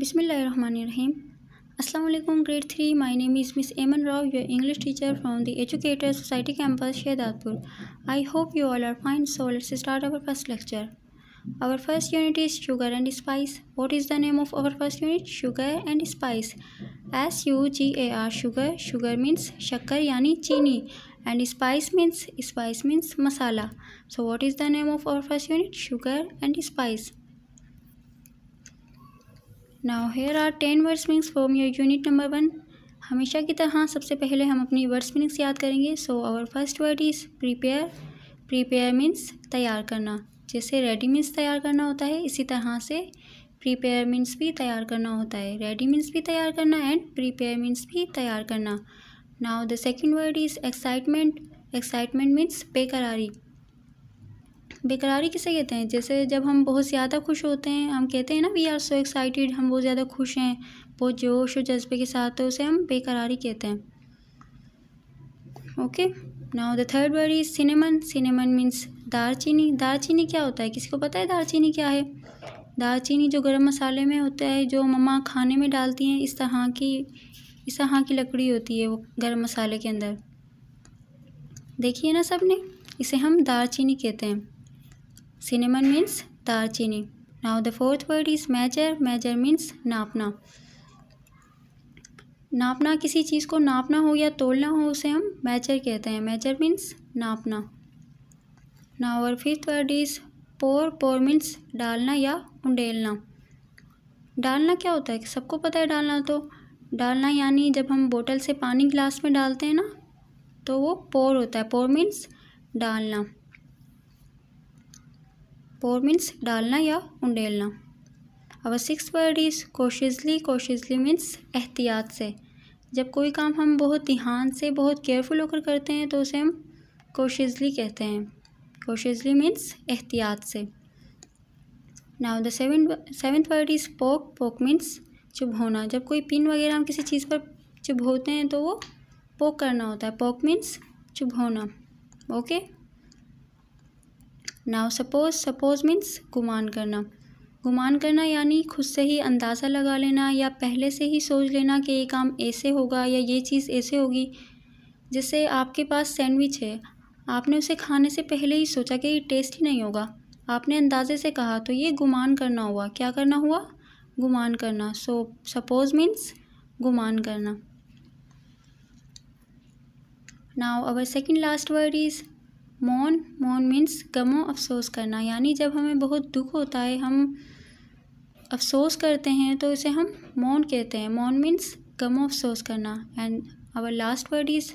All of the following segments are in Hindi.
Bismillahirrahmanirrahim. Alaikum. grade 3 my name is Miss Aman Rao your English teacher from the Educators Society campus Shehadadpur. I hope you all are fine so let's start our first lecture. Our first unit is sugar and spice. What is the name of our first unit? Sugar and spice. S U G A R sugar. Sugar means shakkar yani chini and spice means spice means masala. So what is the name of our first unit? Sugar and spice. Now here are ten words meanings from your unit number one हमेशा की तरह सबसे पहले हम अपनी वर्ड्स मीनिंग्स याद करेंगे so our first word is prepare prepare means तैयार करना जैसे रेडी मीन्स तैयार करना होता है इसी तरह से प्रिपेयर मीन्स भी तैयार करना होता है रेडी मीन्स भी तैयार करना एंड प्रिपेयर मीन्स भी तैयार करना now the second word is excitement excitement means बेकरारी बेकरारी किसे कहते हैं जैसे जब हम बहुत ज़्यादा खुश होते हैं हम कहते हैं ना वी आर सो एक्साइटेड हम बहुत ज़्यादा खुश हैं बहुत जोश और जज्बे के साथ तो उसे हम बेकरारी कहते हैं okay now the third word is cinnamon cinnamon means दारचीनी दारचीनी क्या होता है किसी को पता है दारचीनी क्या है दालचीनी जो गर्म मसाले में होता है जो मम्मा खाने में डालती हैं इस तरह की इस तरह की लकड़ी होती है वो गर्म मसाले के अंदर देखिए ना सबने इसे हम दालचीनी कहते हैं cinnamon means darchini now the fourth word is measure measure means नापना नापना किसी चीज़ को नापना हो या तोलना हो उसे हम मैचर कहते हैं मेजर मीन्स नापना now our fifth word is pour pour means डालना या उंडेलना डालना क्या होता है सबको पता है डालना तो डालना यानी जब हम बोतल से पानी गिलास में डालते हैं ना तो वो पोर होता है पोर मीन्स डालना पोर मीन्स डालना या उंडेलना अब six word is cautiously cautiously means एहतियात से जब कोई काम हम बहुत ध्यान से बहुत केयरफुल होकर करते हैं तो उसे हम कोशिशली कहते हैं कोशिशली मीन्स एहतियात से now the seven seventh word is poke poke means चुभ होना जब कोई पिन वगैरह हम किसी चीज़ पर चुभ होते हैं तो वो पोक करना होता है पोक मीन्स चुभ होना okay okay? Now suppose suppose means गुमान करना गुमान करना यानी खुद से ही अंदाज़ा लगा लेना या पहले से ही सोच लेना कि ये काम ऐसे होगा या ये चीज़ ऐसे होगी जैसे आपके पास सैंडविच है आपने उसे खाने से पहले ही सोचा कि ये ही नहीं होगा आपने अंदाज़े से कहा तो ये गुमान करना हुआ क्या करना हुआ गुमान करना सो सपोज मीन्स गुमान करना now our second last word is मौन मौन मीन्स गमो अफसोस करना यानी जब हमें बहुत दुख होता है हम अफसोस करते हैं तो इसे हम मौन कहते हैं मौन मीन्स गमो अफसोस करना and our last word is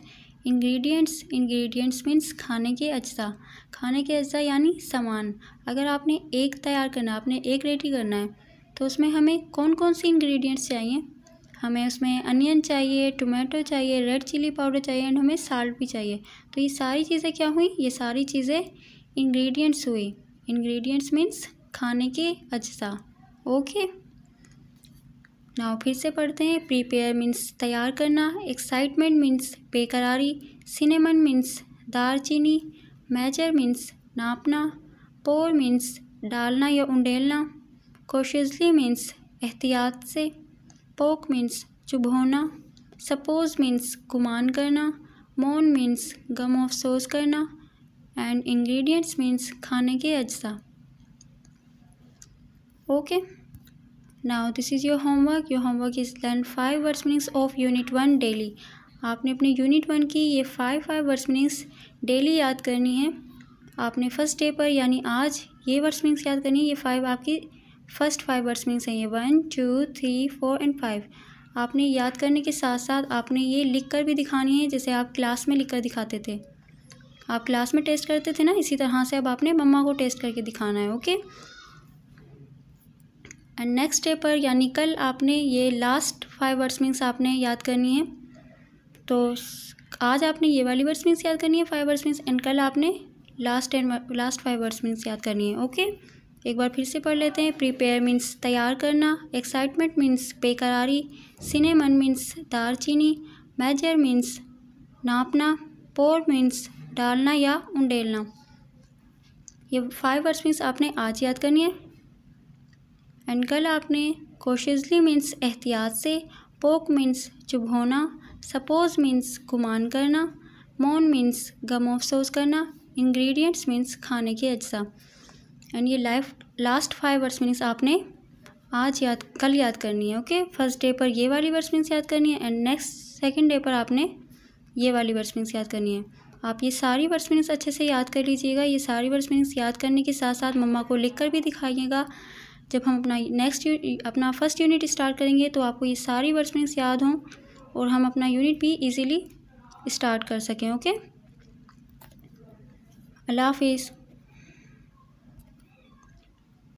ingredients ingredients means खाने के अज्जा खाने के अज्जा यानी सामान अगर आपने एक तैयार करना आपने एक रेडी करना है तो उसमें हमें कौन कौन से इंग्रेडिएंट्स चाहिए हमें उसमें अनियन चाहिए टोमेटो चाहिए रेड चिली पाउडर चाहिए एंड हमें साल्ट भी चाहिए तो ये सारी चीज़ें क्या हुई ये सारी चीज़ें इंग्रेडिएंट्स हुई इंग्रेडिएंट्स मीन्स खाने के अज्जा ओके नाउ फिर से पढ़ते हैं प्रिपेयर मीन्स तैयार करना एक्साइटमेंट मीन्स बेकरारी सिनेमन मीन्स दारचीनी मेजर मीन्स नापना पोर मीन्स डालना या उंडेलना कोशियसली मीन्स एहतियात से पोक मीन्स चुभोना सपोज मीन्स गुमान करना मोन मीन्स गम अफसोस करना एंड इंग्रेडिएंट्स मीन्स खाने के अज्जा okay now this is your homework your homework is learn five words meanings of unit one daily आपने अपने यूनिट वन की ये five five words meanings daily याद करनी है आपने फर्स्ट डे पर यानी आज ये वर्ड्स मीनिंग्स याद करनी है ये फाइव आपकी फर्स्ट फाइव वर्ड्स मीन्स हैं ये one two three four and five आपने याद करने के साथ साथ आपने ये लिख कर भी दिखानी है जैसे आप क्लास में लिख कर दिखाते थे आप क्लास में टेस्ट करते थे ना इसी तरह से अब आपने मम्मा को टेस्ट करके दिखाना है ओके एंड नेक्स्ट डे पर यानी कल आपने ये लास्ट फाइव वर्ड्स मीन्स आपने याद करनी है तो आज आपने ये वाली वर्ड्स मीन्स याद करनी है फाइव वर्ड्स मीन्स एंड कल आपने last and last five words means याद करनी है ओके एक बार फिर से पढ़ लेते हैं प्रिपेयर मीन्स तैयार करना एक्साइटमेंट मीन्स बेकरारी सिनेमन मीन्स दारचीनी मेजर मीन्स नापना पोर मीन्स डालना या उंडेलना ये फाइव वर्ड्स मीन्स आपने आज याद करनी है एंड कल आपने कोशिजली मीन्स एहतियात से पोक मीन्स चुभ होना सपोज मीन्स गुमान करना मोन मीन्स गम अफसोस करना इंग्रेडिएंट्स मीन्स खाने के अज्जा एंड ये life last five words meanings आपने आज याद कल याद करनी है ओके फर्स्ट डे पर ये वाली वर्ड्स मीनिंग्स याद करनी है एंड नेक्स्ट सेकेंड डे पर आपने ये वाली वर्ड्स मीनिंग्स याद करनी है आप ये सारी वर्ड्स मीनिंग्स अच्छे से याद कर लीजिएगा ये सारी वर्ड्स मीनिंग्स याद करने के साथ साथ मम्मा को लिख कर भी दिखाइएगा जब हम अपना नेक्स्ट अपना फर्स्ट यूनिट स्टार्ट करेंगे तो आपको ये सारी वर्ड्स मीनिंग्स याद हों और हम अपना यूनिट भी इजीली स्टार्ट कर सकें ओके अल्लाह हाफिज़